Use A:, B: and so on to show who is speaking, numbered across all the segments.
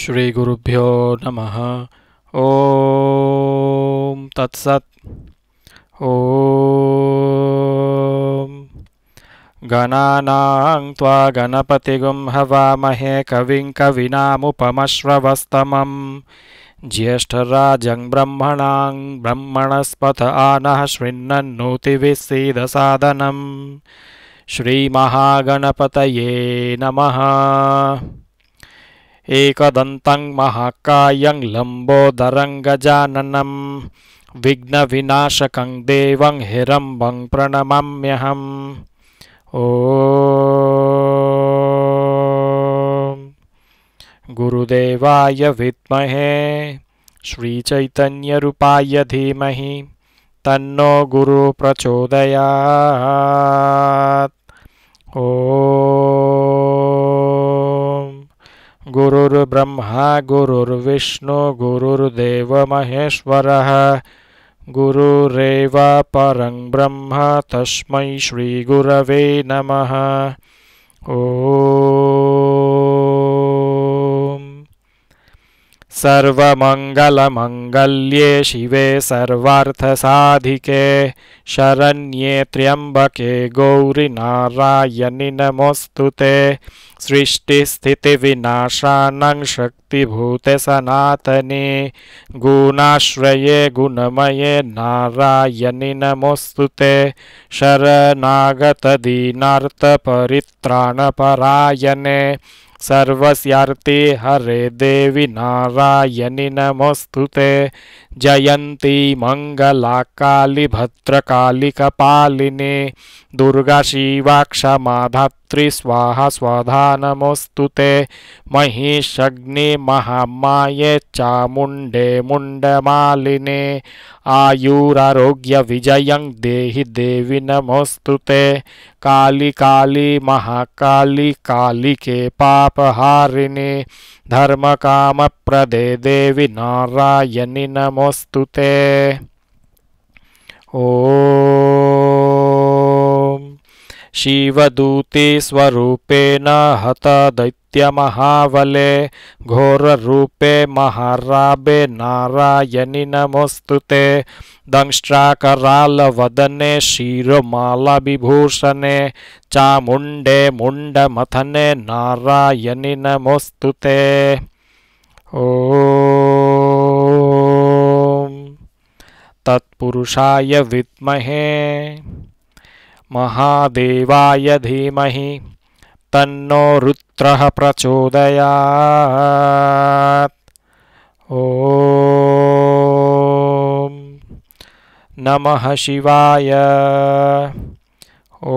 A: श्रीगुरुभ्यो नमः ॐ तत्सत् ॐ गणानां त्वा गणपतिगुं हवामहे कविं कविनामुपमश्रवस्तमं ज्येष्ठराजं ब्रह्मणां ब्रह्मणस्पथ आनः शृणन् श्रीमहागणपतये नमः एकदन्तं महाकायं लम्बोदरङ्गजाननं विघ्नविनाशकं देवं हिरम्बं प्रणमाम्यहम् ओ गुरुदेवाय विद्महे श्रीचैतन्यरूपाय धीमहि तन्नो गुरुप्रचोदयात् ओ गुरुर्ब्रह्मा गुरुर्विष्णु गुरुर्देवमहेश्वरः गुरुरेव परं ब्रह्म तस्म श्रीगुरव नम ओ सर्वमङ्गलमङ्गल्ये शिवे सर्वार्थसाधिके शरण्ये त्र्यम्बके गौरिनारायणि नमोऽस्तु ते सृष्टिस्थितिविनाशानां शक्तिभूते सनातने गुणाश्रये गुणमये नारायणि नमोऽस्तु ते शरणागतदीनार्थपरित्राणपरायणे सर्वस्यार्ति हरे देवी नारायणि नमोऽस्तु ते जयन्ती मङ्गलाकालिभद्रकालिकपालिने दुर्गा शिवा क्षमाधात् श्री स्वाहा स्वधा नमोऽस्तु ते महिषग्निमहामाये चामुण्डे मुण्डमालिने आयुरारोग्यविजयं देहि देवि नमोस्तु ते महाकाली महाकालिकालिके पापहारिणि धर्मकामप्रदे देवि नारायणि नमोस्तु ते ओ शिवदूते शिवदूतिस्वरूपेण हतदैत्यमहाबले घोररूपे महाराभे नारायणी नमोस्तुते दंष्ट्राकरालवदने शिरोमालाविभूषणे चामुण्डे मुण्डमथने नारायणि नमोस्तु ते ॐ तत्पुरुषाय विद्महे महादेवाय धीमहि तन्नो रुद्रः प्रचोदयात् ॐ नमः शिवाय ॐ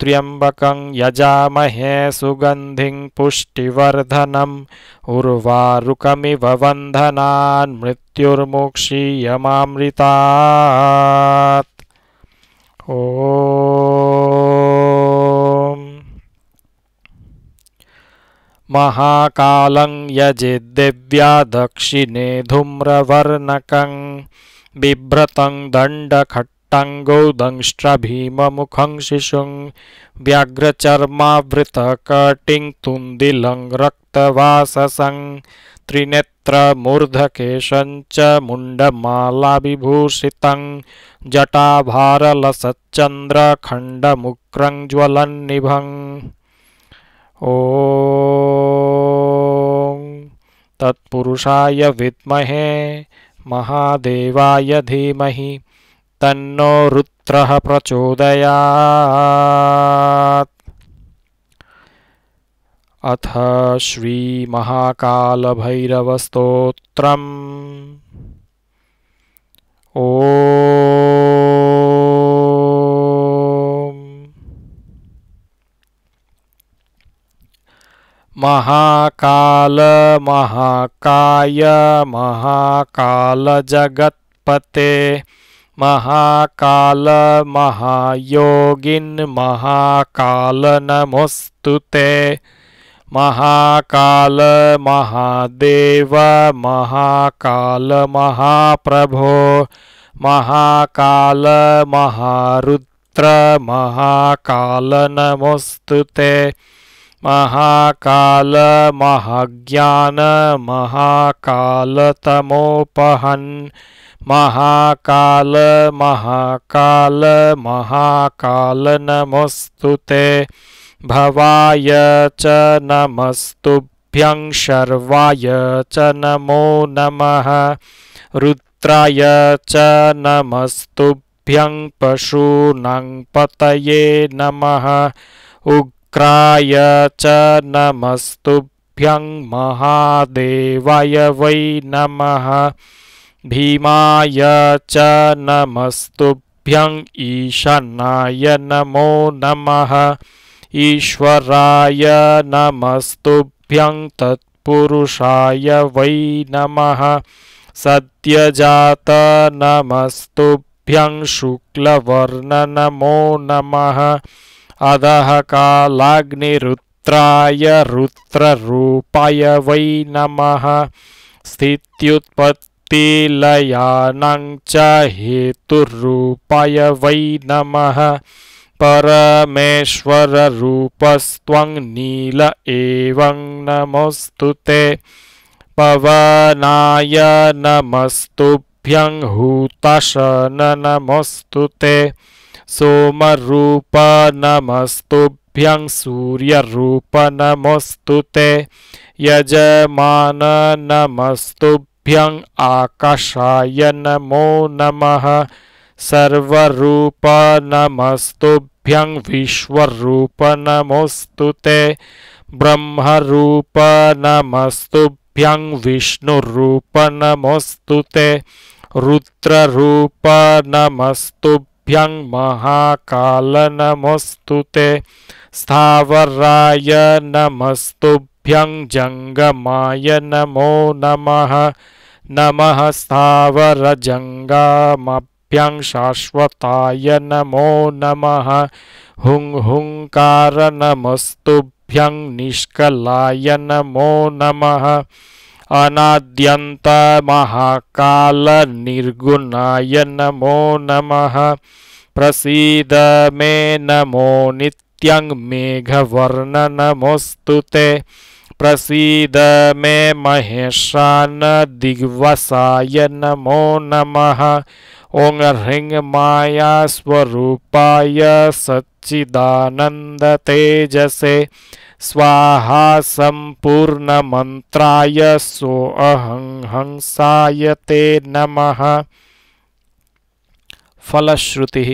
A: त्र्यम्बकं यजामहे सुगन्धिं पुष्टिवर्धनम् उर्वारुकमिव वन्धनान् मृत्युर्मोक्षीयमामृतात् महाकालं यजे देव्या दक्षिणे धूम्रवर्णकं बिभ्रतं दण्डखट् तङ्गौदंष्ट्रभीममुखं शिशुं व्याघ्रचर्मावृतकटिं तुन्दिलं रक्तवाससं त्रिनेत्रमूर्धकेशं च मुण्डमालाविभूषितं जटाभारलसच्चन्द्रखण्डमुक्रं ज्वलन्निभम् ॐ तत्पुरुषाय विद्महे महादेवाय धीमहि तन्नो रुत्र प्रचोदया अथ श्रीमहाकालभैरवस्तोत्रम् ओ महाकाल महाकाय महाकाल जगत्पते महाकालमहायोगिन्महाकाल नमोऽस्तु ते महाकालमहादेव महाकालमहाप्रभो महाकाल नमोऽस्तु ते महाकालमहाज्ञानमहाकालतमोपहन् महाकालमहाकालमहाकालनमस्तु ते भवाय च नमस्तुभ्यं शर्वाय च नमो नमः रुद्राय च नमस्तुभ्यं पशूनां पतये नमः क्राय च नमस्तुभ्यं महादेवाय वै नमः भीमाय च नमस्तुभ्यं ईशन्नाय नमो नमः ईश्वराय नमस्तुभ्यं तत्पुरुषाय वै नमः सद्यजात नमस्तुभ्यं शुक्लवर्ण नमो नमः अधः कालाग्निरुत्राय रुत्ररूपाय वै नमः स्थित्युत्पत्तिलयानं च हेतुरूपाय वै नमः परमेश्वररूपस्त्वं नील एवं नमोऽस्तु ते पवनाय नमस्तुभ्यं हुतश नमोऽस्तु ते सोमरूप नमस्तुभ्यं सूर्यरूप नमस्तु ते यजमान नमस्तुभ्यं आकाशाय नमो नमः सर्वरूप नमस्तुभ्यं विश्वरूप नमोऽस्तु ते ब्रह्मरूप नमस्तुभ्यं विष्णुरूप नमोऽस्तु ते रुद्ररूप नमस्तु भ्यं महाकाल नमस्तु ते स्थावराय नमस्तुभ्यं जङ्गमाय नमो नमः नमः स्थावरजङ्गमभ्यां शाश्वताय नमो नमः हुं हुङ्कार नमस्तुभ्यं निष्कलाय नमो नमः अनाद्यन्तमहाकालनिर्गुणाय नमो नमः प्रसीद मे नमो नित्यं ते प्रसीद मे महेशान दिग्वसाय नमो नमः ओं ह्रीं सच्चिदानंद तेजसे स्वाहा सो अहं हंसाय ते नमः फलश्रुति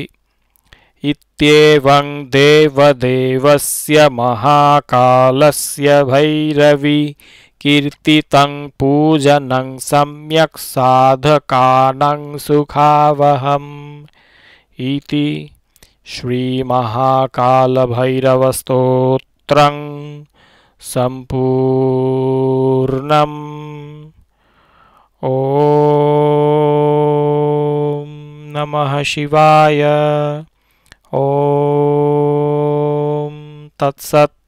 A: इत्येवं देवदेवस्य महाकालस्य भैरवी कीर्तितं पूजनं सम्यक् साधकानं सुखावहम् इति श्रीमहाकालभैरवस्तोत्रं सम्पूर्णम् ॐ नमः शिवाय WhatsApp